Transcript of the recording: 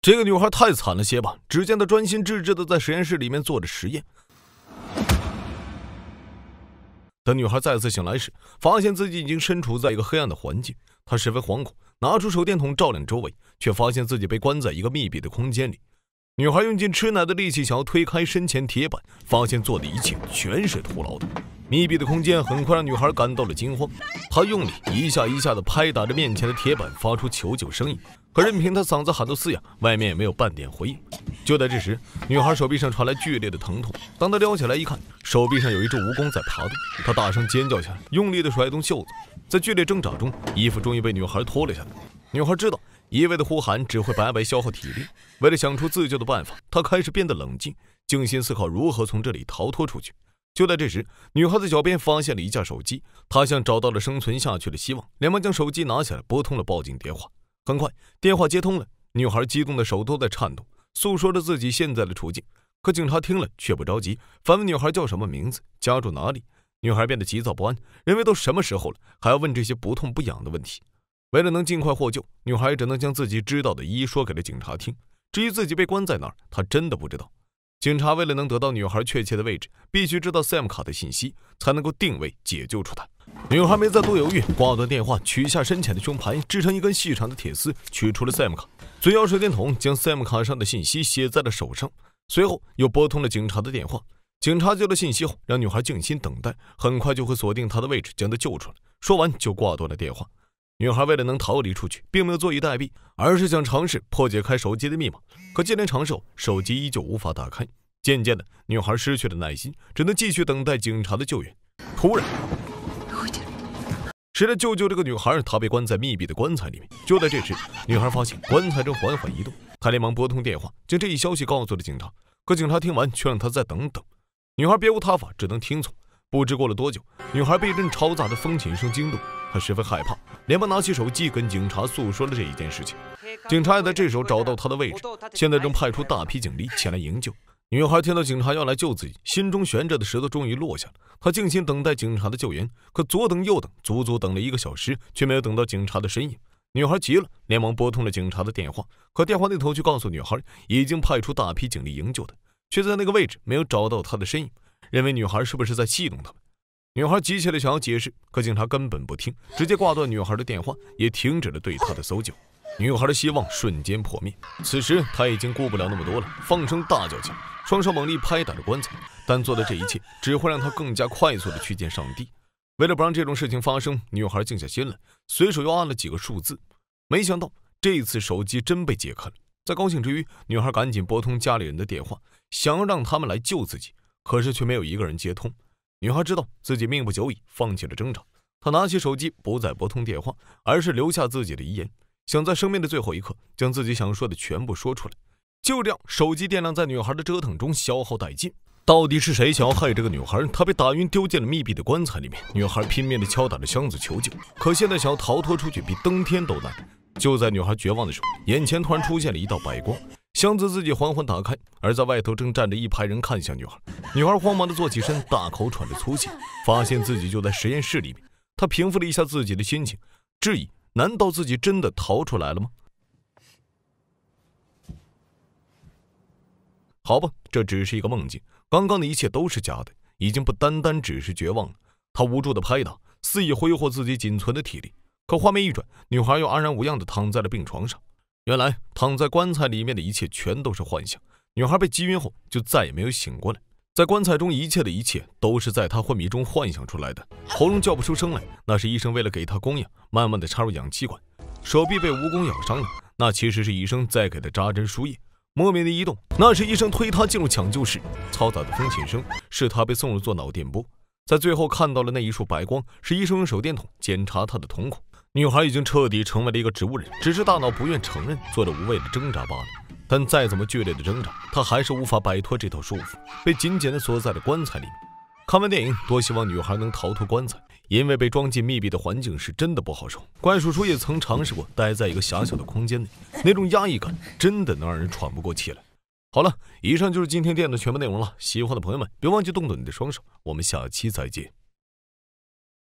这个女孩太惨了些吧！只见她专心致志的在实验室里面做着实验。等女孩再次醒来时，发现自己已经身处在一个黑暗的环境，她十分惶恐，拿出手电筒照亮周围，却发现自己被关在一个密闭的空间里。女孩用尽吃奶的力气想要推开身前铁板，发现做的一切全是徒劳的。密闭的空间很快让女孩感到了惊慌，她用力一下一下地拍打着面前的铁板，发出求救声音。可任凭她嗓子喊到嘶哑，外面也没有半点回应。就在这时，女孩手臂上传来剧烈的疼痛。当她撩起来一看，手臂上有一只蜈蚣在爬动。她大声尖叫起来，用力地甩动袖子。在剧烈挣扎中，衣服终于被女孩脱了下来。女孩知道，一味的呼喊只会白白消耗体力。为了想出自救的办法，她开始变得冷静，静心思考如何从这里逃脱出去。就在这时，女孩的脚边发现了一架手机，她像找到了生存下去的希望，连忙将手机拿起来拨通了报警电话。很快，电话接通了，女孩激动的手都在颤抖，诉说着自己现在的处境。可警察听了却不着急，反问女孩叫什么名字，家住哪里。女孩变得急躁不安，认为都什么时候了，还要问这些不痛不痒的问题。为了能尽快获救，女孩只能将自己知道的，一一说给了警察听。至于自己被关在哪儿，她真的不知道。警察为了能得到女孩确切的位置，必须知道 Sam 卡的信息，才能够定位解救出她。女孩没再多犹豫，挂断电话，取下深浅的胸牌，制成一根细长的铁丝，取出了 Sam 卡，嘴咬手电筒，将 Sam 卡上的信息写在了手上，随后又拨通了警察的电话。警察接了信息后，让女孩静心等待，很快就会锁定她的位置，将她救出来。说完就挂断了电话。女孩为了能逃离出去，并没有坐以待毙，而是想尝试破解开手机的密码。可接连尝试，手机依旧无法打开。渐渐的，女孩失去了耐心，只能继续等待警察的救援。突然，谁来救救这个女孩？她被关在密闭的棺材里面。就在这时，女孩发现棺材正缓缓移动。她连忙拨通电话，将这一消息告诉了警察。可警察听完，却让她再等等。女孩别无他法，只能听从。不知过了多久，女孩被一阵嘈杂的风琴声惊动。他十分害怕，连忙拿起手机跟警察诉说了这一件事情。警察也在这时候找到他的位置，现在正派出大批警力前来营救。女孩听到警察要来救自己，心中悬着的石头终于落下了。她静心等待警察的救援，可左等右等，足足等了一个小时，却没有等到警察的身影。女孩急了，连忙拨通了警察的电话，可电话那头却告诉女孩，已经派出大批警力营救的，却在那个位置没有找到她的身影，认为女孩是不是在戏弄他们？女孩急切的想要解释，可警察根本不听，直接挂断女孩的电话，也停止了对她的搜救。女孩的希望瞬间破灭。此时，她已经顾不了那么多了，放声大叫起来，双手猛力拍打着棺材。但做的这一切只会让她更加快速的去见上帝。为了不让这种事情发生，女孩静下心来，随手又按了几个数字。没想到这次手机真被解开了。在高兴之余，女孩赶紧拨通家里人的电话，想要让他们来救自己，可是却没有一个人接通。女孩知道自己命不久矣，放弃了挣扎。她拿起手机，不再拨通电话，而是留下自己的遗言，想在生命的最后一刻将自己想说的全部说出来。就这样，手机电量在女孩的折腾中消耗殆尽。到底是谁想要害这个女孩？她被打晕，丢进了密闭的棺材里面。女孩拼命地敲打着箱子求救，可现在想要逃脱出去，比登天都难。就在女孩绝望的时候，眼前突然出现了一道白光。箱子自己缓缓打开，而在外头正站着一排人看向女孩。女孩慌忙的坐起身，大口喘着粗气，发现自己就在实验室里面。她平复了一下自己的心情，质疑：难道自己真的逃出来了吗？好吧，这只是一个梦境，刚刚的一切都是假的，已经不单单只是绝望了。她无助的拍打，肆意挥霍自己仅存的体力。可画面一转，女孩又安然无恙的躺在了病床上。原来躺在棺材里面的一切全都是幻想。女孩被击晕后就再也没有醒过来，在棺材中一切的一切都是在她昏迷中幻想出来的。喉咙叫不出声来，那是医生为了给她供氧，慢慢的插入氧气管。手臂被蜈蚣咬伤了，那其实是医生在给她扎针输液。莫名的一动，那是医生推她进入抢救室。嘈杂的风琴声，是她被送入做脑电波。在最后看到了那一束白光，是医生用手电筒检查她的瞳孔。女孩已经彻底成为了一个植物人，只是大脑不愿承认，做着无谓的挣扎罢了。但再怎么剧烈的挣扎，她还是无法摆脱这套束缚，被紧紧地锁在了棺材里面。看完电影，多希望女孩能逃脱棺材，因为被装进密闭的环境是真的不好受。怪叔叔也曾尝试过待在一个狭小的空间内，那种压抑感真的能让人喘不过气来。好了，以上就是今天电影的全部内容了。喜欢的朋友们，别忘记动动你的双手。我们下期再见。